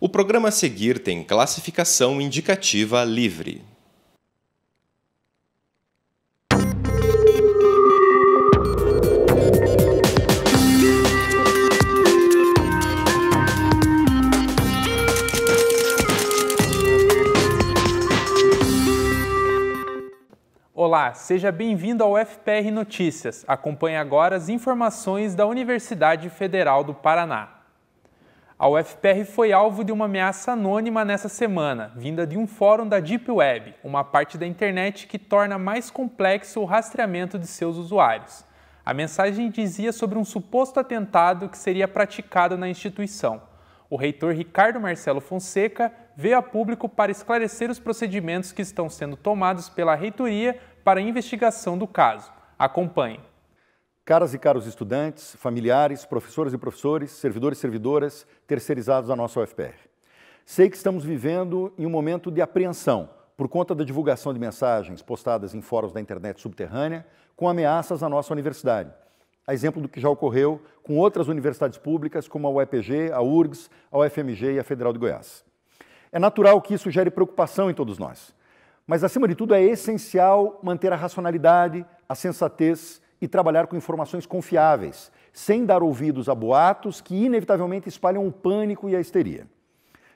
O programa a seguir tem classificação indicativa livre. Olá, seja bem-vindo ao FPR Notícias. Acompanhe agora as informações da Universidade Federal do Paraná. A UFPR foi alvo de uma ameaça anônima nessa semana, vinda de um fórum da Deep Web, uma parte da internet que torna mais complexo o rastreamento de seus usuários. A mensagem dizia sobre um suposto atentado que seria praticado na instituição. O reitor Ricardo Marcelo Fonseca veio a público para esclarecer os procedimentos que estão sendo tomados pela reitoria para a investigação do caso. Acompanhe. Caras e caros estudantes, familiares, professoras e professores, servidores e servidoras, terceirizados da nossa UFPR. Sei que estamos vivendo em um momento de apreensão por conta da divulgação de mensagens postadas em fóruns da internet subterrânea com ameaças à nossa universidade. A exemplo do que já ocorreu com outras universidades públicas, como a UEPG, a URGS, a UFMG e a Federal de Goiás. É natural que isso gere preocupação em todos nós. Mas, acima de tudo, é essencial manter a racionalidade, a sensatez e trabalhar com informações confiáveis, sem dar ouvidos a boatos que inevitavelmente espalham o pânico e a histeria.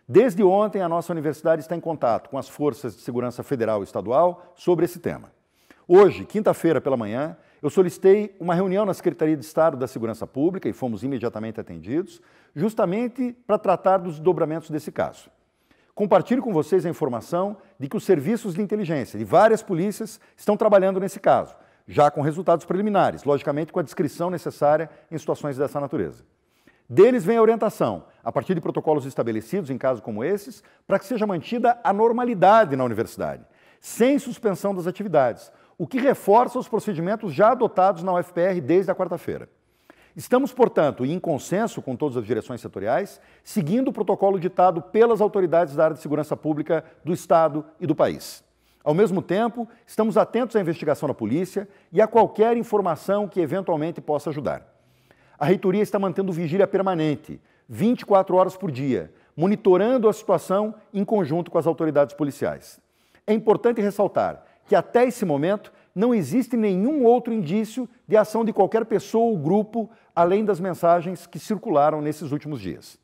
Desde ontem, a nossa universidade está em contato com as forças de segurança federal e estadual sobre esse tema. Hoje, quinta-feira pela manhã, eu solicitei uma reunião na Secretaria de Estado da Segurança Pública e fomos imediatamente atendidos, justamente para tratar dos dobramentos desse caso. Compartilho com vocês a informação de que os serviços de inteligência de várias polícias estão trabalhando nesse caso, já com resultados preliminares, logicamente com a descrição necessária em situações dessa natureza. Deles vem a orientação, a partir de protocolos estabelecidos em casos como esses, para que seja mantida a normalidade na universidade, sem suspensão das atividades, o que reforça os procedimentos já adotados na UFPR desde a quarta-feira. Estamos, portanto, em consenso com todas as direções setoriais, seguindo o protocolo ditado pelas autoridades da área de segurança pública do Estado e do país. Ao mesmo tempo, estamos atentos à investigação da polícia e a qualquer informação que eventualmente possa ajudar. A reitoria está mantendo vigília permanente, 24 horas por dia, monitorando a situação em conjunto com as autoridades policiais. É importante ressaltar que até esse momento não existe nenhum outro indício de ação de qualquer pessoa ou grupo além das mensagens que circularam nesses últimos dias.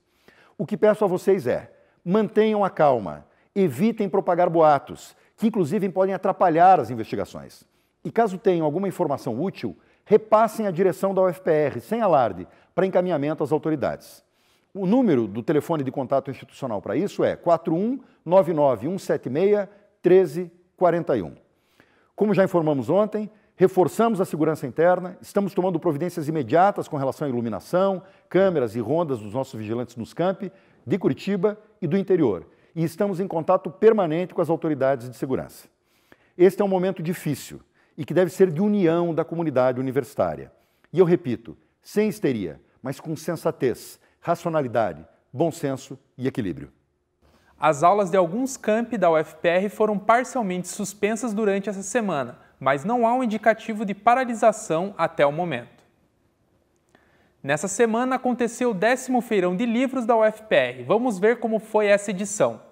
O que peço a vocês é: mantenham a calma, evitem propagar boatos que inclusive podem atrapalhar as investigações. E caso tenham alguma informação útil, repassem à direção da UFPR, sem alarde, para encaminhamento às autoridades. O número do telefone de contato institucional para isso é 41991761341. 1341. Como já informamos ontem, reforçamos a segurança interna, estamos tomando providências imediatas com relação à iluminação, câmeras e rondas dos nossos vigilantes nos campi de Curitiba e do interior e estamos em contato permanente com as autoridades de segurança. Este é um momento difícil e que deve ser de união da comunidade universitária. E eu repito, sem histeria, mas com sensatez, racionalidade, bom senso e equilíbrio. As aulas de alguns campi da UFPR foram parcialmente suspensas durante essa semana, mas não há um indicativo de paralisação até o momento. Nessa semana aconteceu o décimo feirão de livros da UFPR. Vamos ver como foi essa edição.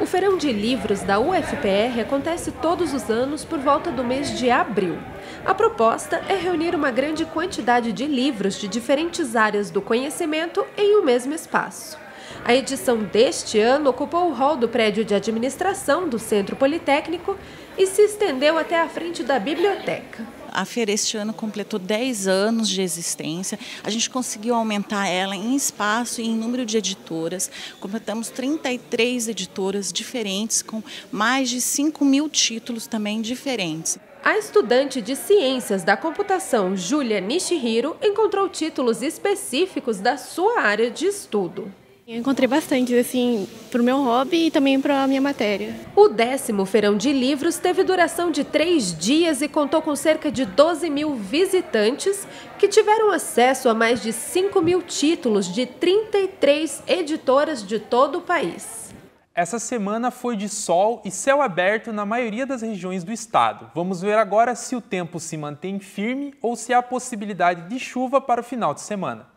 O Feirão de Livros da UFPR acontece todos os anos por volta do mês de abril. A proposta é reunir uma grande quantidade de livros de diferentes áreas do conhecimento em um mesmo espaço. A edição deste ano ocupou o hall do prédio de administração do Centro Politécnico e se estendeu até a frente da biblioteca. A feira este ano completou 10 anos de existência. A gente conseguiu aumentar ela em espaço e em número de editoras. Completamos 33 editoras diferentes, com mais de 5 mil títulos também diferentes. A estudante de Ciências da Computação, Julia Nishihiro, encontrou títulos específicos da sua área de estudo. Eu encontrei bastante, assim, para o meu hobby e também para a minha matéria. O décimo Feirão de Livros teve duração de três dias e contou com cerca de 12 mil visitantes que tiveram acesso a mais de 5 mil títulos de 33 editoras de todo o país. Essa semana foi de sol e céu aberto na maioria das regiões do estado. Vamos ver agora se o tempo se mantém firme ou se há possibilidade de chuva para o final de semana.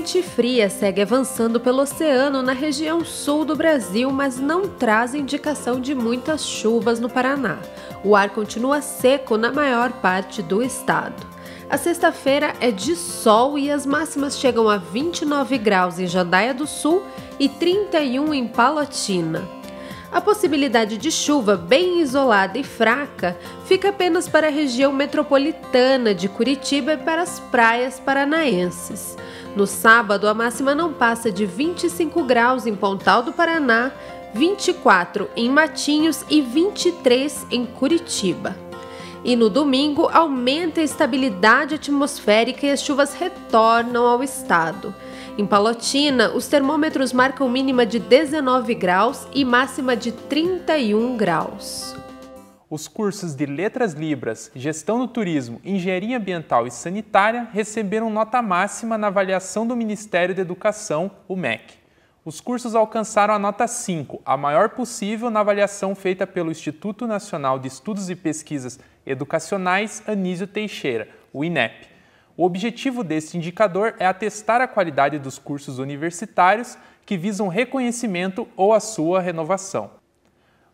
frente fria segue avançando pelo oceano na região sul do Brasil, mas não traz indicação de muitas chuvas no Paraná. O ar continua seco na maior parte do estado. A sexta-feira é de sol e as máximas chegam a 29 graus em Jandaia do Sul e 31 em Palotina. A possibilidade de chuva bem isolada e fraca fica apenas para a região metropolitana de Curitiba e para as praias paranaenses. No sábado, a máxima não passa de 25 graus em Pontal do Paraná, 24 em Matinhos e 23 em Curitiba. E no domingo, aumenta a estabilidade atmosférica e as chuvas retornam ao estado. Em Palotina, os termômetros marcam mínima de 19 graus e máxima de 31 graus. Os cursos de Letras Libras, Gestão do Turismo, Engenharia Ambiental e Sanitária receberam nota máxima na avaliação do Ministério da Educação, o MEC. Os cursos alcançaram a nota 5, a maior possível na avaliação feita pelo Instituto Nacional de Estudos e Pesquisas Educacionais Anísio Teixeira, o INEP. O objetivo deste indicador é atestar a qualidade dos cursos universitários que visam reconhecimento ou a sua renovação.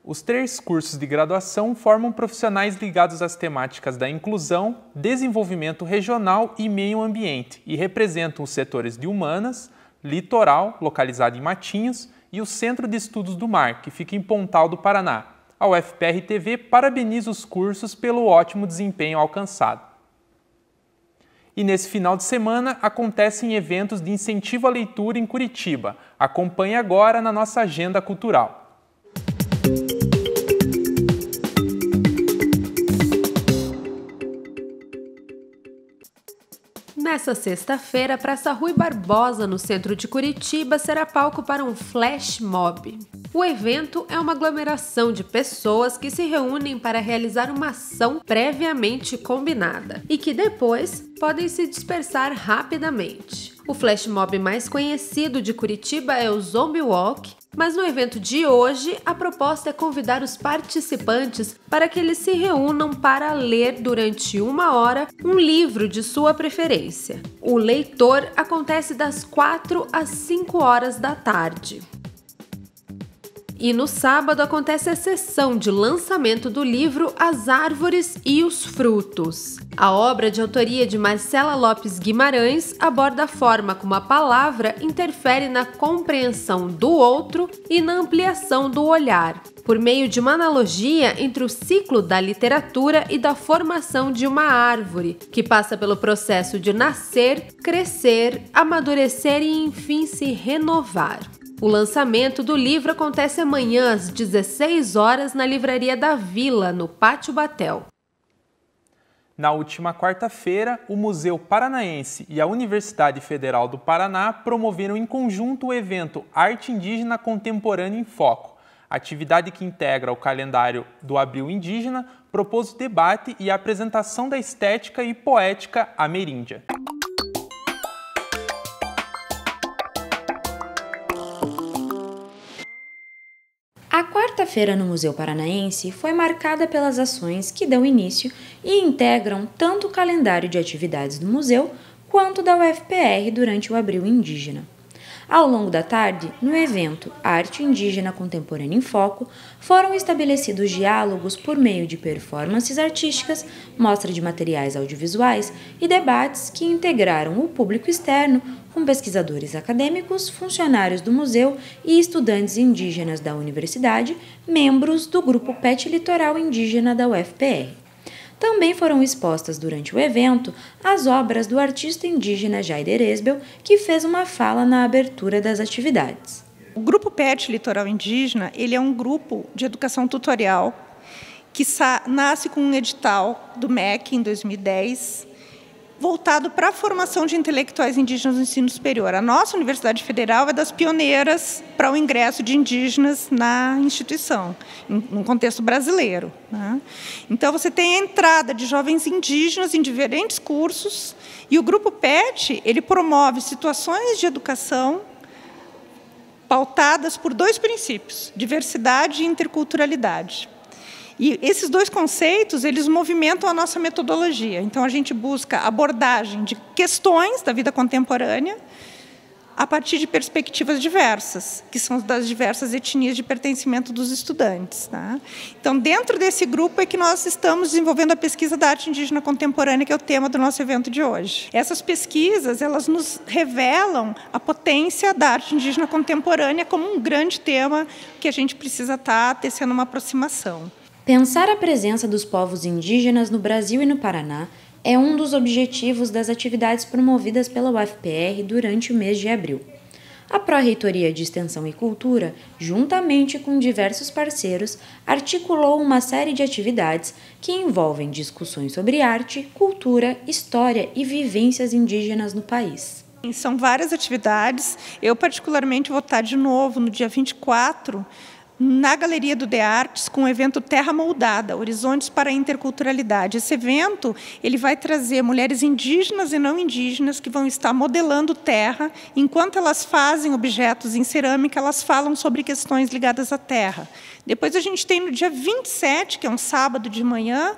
Os três cursos de graduação formam profissionais ligados às temáticas da inclusão, desenvolvimento regional e meio ambiente e representam os setores de humanas, litoral, localizado em Matinhos, e o Centro de Estudos do Mar, que fica em Pontal do Paraná. A UFPR-TV parabeniza os cursos pelo ótimo desempenho alcançado. E nesse final de semana acontecem eventos de incentivo à leitura em Curitiba. Acompanhe agora na nossa agenda cultural. Nessa sexta-feira, Praça Rui Barbosa, no centro de Curitiba, será palco para um flash mob. O evento é uma aglomeração de pessoas que se reúnem para realizar uma ação previamente combinada e que depois podem se dispersar rapidamente. O flash mob mais conhecido de Curitiba é o Zombie Walk, mas no evento de hoje, a proposta é convidar os participantes para que eles se reúnam para ler durante uma hora um livro de sua preferência. O leitor acontece das 4 às 5 horas da tarde. E no sábado acontece a sessão de lançamento do livro As Árvores e os Frutos. A obra de autoria de Marcela Lopes Guimarães aborda a forma como a palavra interfere na compreensão do outro e na ampliação do olhar, por meio de uma analogia entre o ciclo da literatura e da formação de uma árvore, que passa pelo processo de nascer, crescer, amadurecer e enfim se renovar. O lançamento do livro acontece amanhã às 16 horas na Livraria da Vila, no Pátio Batel. Na última quarta-feira, o Museu Paranaense e a Universidade Federal do Paraná promoveram em conjunto o evento Arte Indígena Contemporânea em Foco, atividade que integra o calendário do Abril Indígena, propôs debate e a apresentação da estética e poética ameríndia. quinta-feira no Museu Paranaense foi marcada pelas ações que dão início e integram tanto o calendário de atividades do museu quanto da UFPR durante o Abril Indígena. Ao longo da tarde, no evento Arte Indígena Contemporânea em Foco, foram estabelecidos diálogos por meio de performances artísticas, mostra de materiais audiovisuais e debates que integraram o público externo com pesquisadores acadêmicos, funcionários do museu e estudantes indígenas da universidade, membros do grupo PET Litoral Indígena da UFPR. Também foram expostas durante o evento as obras do artista indígena Jaider Esbel, que fez uma fala na abertura das atividades. O Grupo PET Litoral Indígena ele é um grupo de educação tutorial que nasce com um edital do MEC em 2010, voltado para a formação de intelectuais indígenas no ensino superior. A nossa Universidade Federal é das pioneiras para o ingresso de indígenas na instituição, no contexto brasileiro. Né? Então, você tem a entrada de jovens indígenas em diferentes cursos, e o Grupo PET ele promove situações de educação pautadas por dois princípios, diversidade e interculturalidade. E esses dois conceitos, eles movimentam a nossa metodologia. Então, a gente busca abordagem de questões da vida contemporânea a partir de perspectivas diversas, que são das diversas etnias de pertencimento dos estudantes. Tá? Então, dentro desse grupo é que nós estamos desenvolvendo a pesquisa da arte indígena contemporânea, que é o tema do nosso evento de hoje. Essas pesquisas, elas nos revelam a potência da arte indígena contemporânea como um grande tema que a gente precisa estar tá tecendo uma aproximação. Pensar a presença dos povos indígenas no Brasil e no Paraná é um dos objetivos das atividades promovidas pela UFPR durante o mês de abril. A Pró-Reitoria de Extensão e Cultura, juntamente com diversos parceiros, articulou uma série de atividades que envolvem discussões sobre arte, cultura, história e vivências indígenas no país. São várias atividades. Eu, particularmente, vou estar de novo no dia 24 na Galeria do De Artes com o evento Terra Moldada, Horizontes para a Interculturalidade. Esse evento ele vai trazer mulheres indígenas e não indígenas que vão estar modelando terra. Enquanto elas fazem objetos em cerâmica, elas falam sobre questões ligadas à terra. Depois a gente tem no dia 27, que é um sábado de manhã,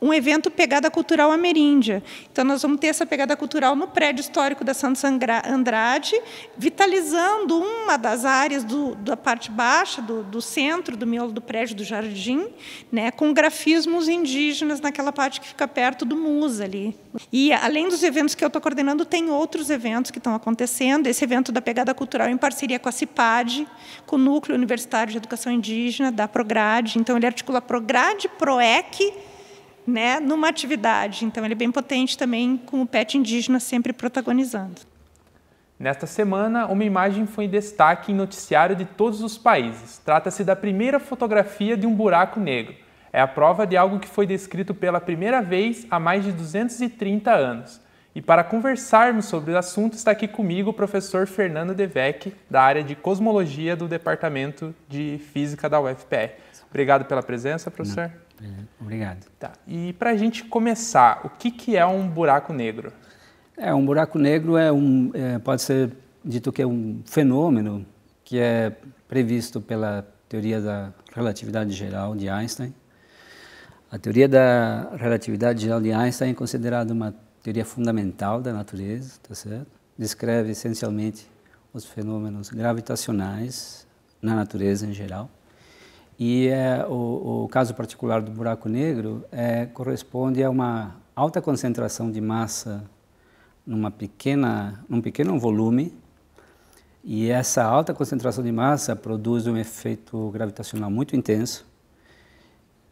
um evento pegada cultural ameríndia. Então, nós vamos ter essa pegada cultural no prédio histórico da Santos Andrade, vitalizando uma das áreas do, da parte baixa, do, do, centro, do miolo do prédio do Jardim, né, com grafismos indígenas naquela parte que fica perto do Musa ali. E, além dos eventos que eu estou coordenando, tem outros eventos que estão acontecendo. Esse evento da pegada cultural em parceria com a CIPAD, com o Núcleo Universitário de Educação Indígena, da PROGRADE. Então, ele articula PROGRADE, PROEC né, numa atividade. Então, ele é bem potente também, com o pet indígena sempre protagonizando. Nesta semana, uma imagem foi em destaque em noticiário de todos os países. Trata-se da primeira fotografia de um buraco negro. É a prova de algo que foi descrito pela primeira vez há mais de 230 anos. E para conversarmos sobre o assunto, está aqui comigo o professor Fernando Devec, da área de Cosmologia do Departamento de Física da UFPR. Obrigado pela presença, professor. Não. Obrigado. Tá. E para a gente começar, o que, que é um buraco negro? É, um buraco negro é um, é, pode ser dito que é um fenômeno que é previsto pela teoria da relatividade geral de Einstein. A teoria da relatividade geral de Einstein é considerada uma teoria fundamental da natureza, tá certo? Descreve essencialmente os fenômenos gravitacionais na natureza em geral. E é, o, o, caso particular do buraco negro é, corresponde a uma alta concentração de massa numa pequena, num pequeno volume, e essa alta concentração de massa produz um efeito gravitacional muito intenso.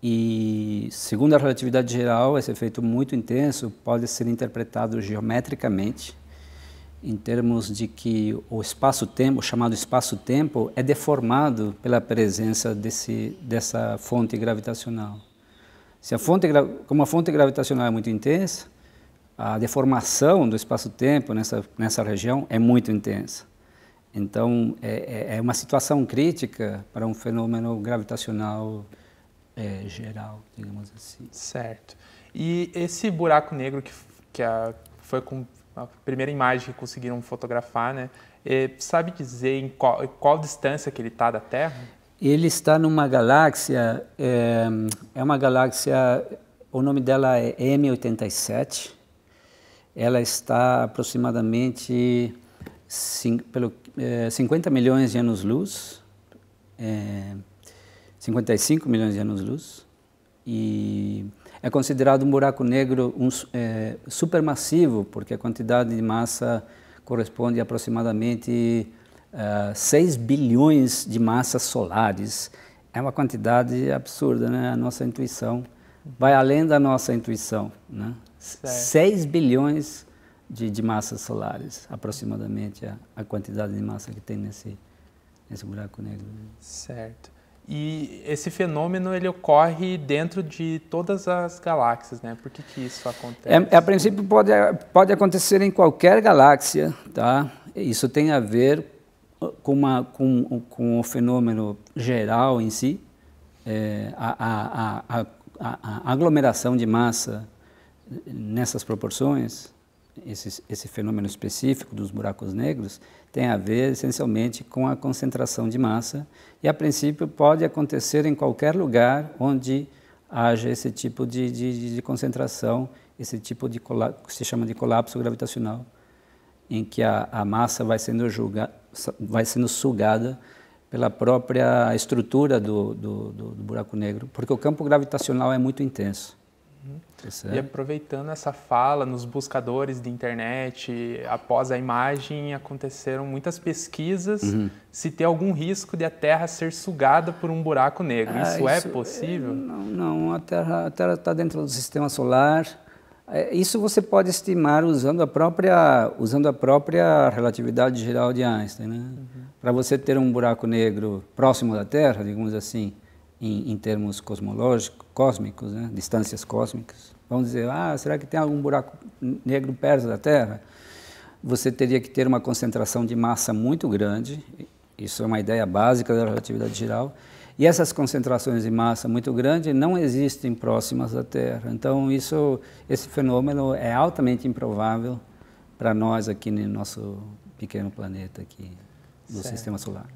E, segundo a relatividade geral, esse efeito muito intenso pode ser interpretado geometricamente em termos de que o espaço-tempo, chamado espaço-tempo, é deformado pela presença desse, dessa fonte gravitacional. Se a fonte, como a fonte gravitacional é muito intensa, a deformação do espaço-tempo nessa, nessa região é muito intensa. Então, é, é, é uma situação crítica para um fenômeno gravitacional é, geral, digamos assim. Certo. E esse buraco negro que, que a, foi com, a primeira imagem que conseguiram fotografar, né? E é, sabe dizer em qual, em qual distância que ele está da Terra? Ele está numa galáxia, é, é, uma galáxia, o nome dela é M87. Ela está aproximadamente cinco, pelo, é, 50 milhões de anos-luz, é, 55 milhões de anos-luz, e é considerado um buraco negro um, é, supermassivo, porque a quantidade de massa corresponde a aproximadamente uh, é, 6 bilhões de massas solares. É uma quantidade absurda, né? A nossa intuição vai além da nossa intuição, né? Certo. 6 bilhões de, de, massas solares, aproximadamente a, a quantidade de massa que tem nesse, nesse buraco negro. Né? Certo. E esse fenômeno ele ocorre dentro de todas as galáxias, né? Por que, que isso acontece? É, a princípio pode, pode acontecer em qualquer galáxia, tá? Isso tem a ver com, uma, com, com o fenômeno geral em si, é, a, a, a, a aglomeração de massa nessas proporções, esse, esse fenômeno específico dos buracos negros tem a ver essencialmente com a concentração de massa e, a princípio, pode acontecer em qualquer lugar onde haja esse tipo de, de, de concentração, esse tipo de que se chama de colapso gravitacional, em que a, a massa vai sendo, julga, vai sendo sugada pela própria estrutura do, do, do buraco negro, porque o campo gravitacional é muito intenso. Tá e aproveitando essa fala, nos buscadores de internet, após a imagem, aconteceram muitas pesquisas uhum. se tem algum risco de a Terra ser sugada por um buraco negro. Ah, isso, é isso, é possível? É, não, não, a Terra está dentro do sistema solar. É, isso você pode estimar usando a própria, usando a própria relatividade geral de Einstein. Né? Uhum. Para você ter um buraco negro próximo da Terra, digamos assim, em, em termos cosmológicos, cósmicos, né? distâncias cósmicas. Vamos dizer, ah, será que tem algum buraco negro perto da Terra? Você teria que ter uma concentração de massa muito grande, isso é uma ideia básica da relatividade geral, e essas concentrações de massa muito grande não existem próximas da Terra. Então, isso, esse fenômeno é altamente improvável para nós aqui no nosso pequeno planeta aqui do certo. Sistema Solar.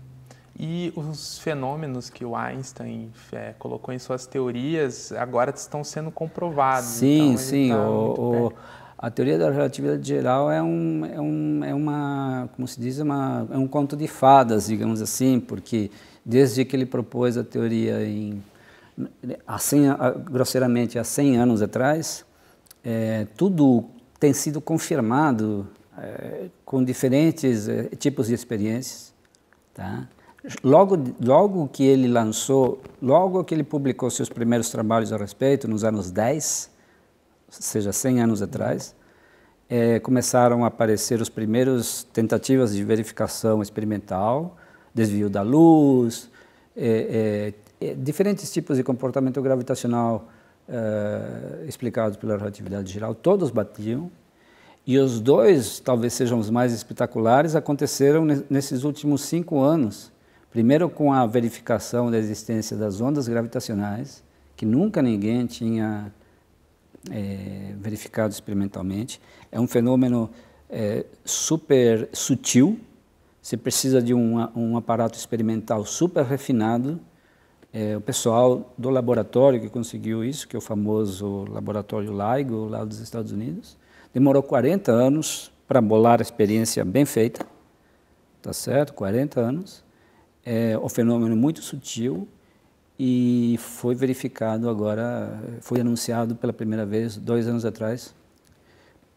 E os fenômenos que o Einstein é, colocou em suas teorias agora estão sendo comprovados. Sim, então sim. Tá o, o, a teoria da relatividade geral é, um, é, um, é uma, como se diz, é uma, é um conto de fadas, digamos assim, porque desde que ele propôs a teoria em, há 100, grosseiramente há 100 anos atrás, é, tudo tem sido confirmado é, com diferentes é, tipos de experiências. Tá? Logo, logo que ele lançou, logo que ele publicou seus primeiros trabalhos a respeito, nos anos 10, ou seja, 100 anos atrás, é, começaram a aparecer os primeiros tentativas de verificação experimental, desvio da luz, é, é, diferentes tipos de comportamento gravitacional explicados pela relatividade geral, todos batiam e os dois, talvez sejam os mais espetaculares, aconteceram nesses últimos cinco anos, Primeiro, com a verificação da existência das ondas gravitacionais, que nunca ninguém tinha é, verificado experimentalmente. É um fenômeno é, super sutil, você precisa de um, um aparato experimental super refinado. É, o pessoal do laboratório que conseguiu isso, que é o famoso laboratório LIGO, lá dos Estados Unidos, demorou 40 anos para bolar a experiência bem feita, tá certo? 40 anos é um fenômeno muito sutil e foi verificado agora, foi anunciado pela primeira vez dois anos atrás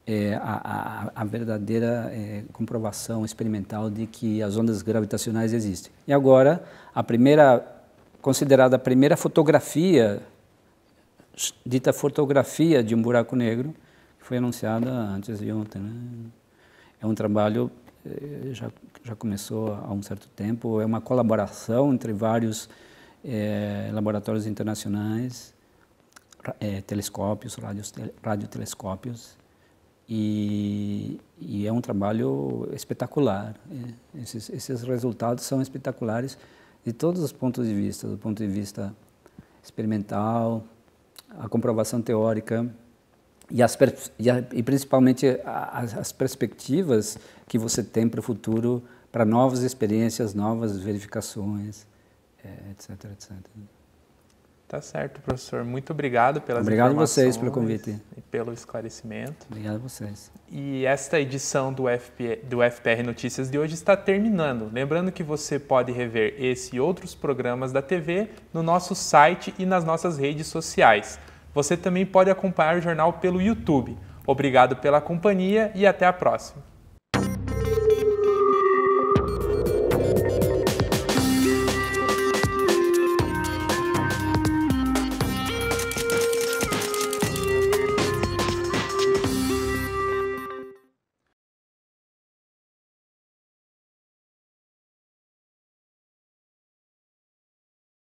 é, a, a, a, verdadeira é, comprovação experimental de que as ondas gravitacionais existem. E agora a primeira considerada a primeira fotografia dita fotografia de um buraco negro que foi anunciada antes de ontem. Né? É um trabalho eh, já, já começou há um certo tempo, é uma colaboração entre vários é, laboratórios internacionais, é, telescópios, radiotelescópios, e, e, é um trabalho espetacular. É. Esses, esses, resultados são espetaculares de todos os pontos de vista, do ponto de vista experimental, a comprovação teórica, e, as, e, a, e principalmente as, as perspectivas que você tem para o futuro, para novas experiências, novas verificações, é, etc, etc. Tá certo, professor. Muito obrigado pelas Obrigado a vocês pelo convite. E pelo esclarecimento. Obrigado a vocês. E esta edição do, FP, do FPR Notícias de hoje está terminando. Lembrando que você pode rever esse e outros programas da TV no nosso site e nas nossas redes sociais. Você também pode acompanhar o jornal pelo YouTube. Obrigado pela companhia e até a próxima.